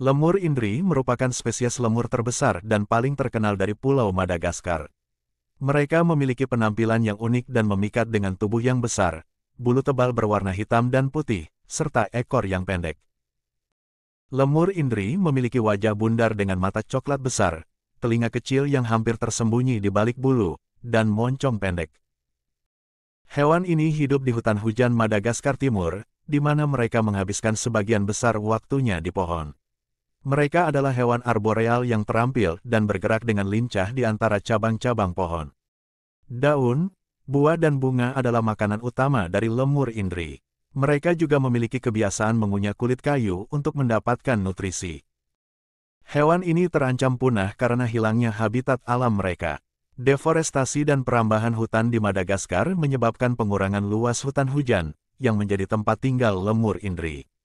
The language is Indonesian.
Lemur Indri merupakan spesies lemur terbesar dan paling terkenal dari Pulau Madagaskar. Mereka memiliki penampilan yang unik dan memikat dengan tubuh yang besar, bulu tebal berwarna hitam dan putih, serta ekor yang pendek. Lemur Indri memiliki wajah bundar dengan mata coklat besar, telinga kecil yang hampir tersembunyi di balik bulu, dan moncong pendek. Hewan ini hidup di hutan hujan Madagaskar Timur, di mana mereka menghabiskan sebagian besar waktunya di pohon. Mereka adalah hewan arboreal yang terampil dan bergerak dengan lincah di antara cabang-cabang pohon. Daun, buah dan bunga adalah makanan utama dari lemur indri. Mereka juga memiliki kebiasaan mengunyah kulit kayu untuk mendapatkan nutrisi. Hewan ini terancam punah karena hilangnya habitat alam mereka. Deforestasi dan perambahan hutan di Madagaskar menyebabkan pengurangan luas hutan hujan, yang menjadi tempat tinggal lemur indri.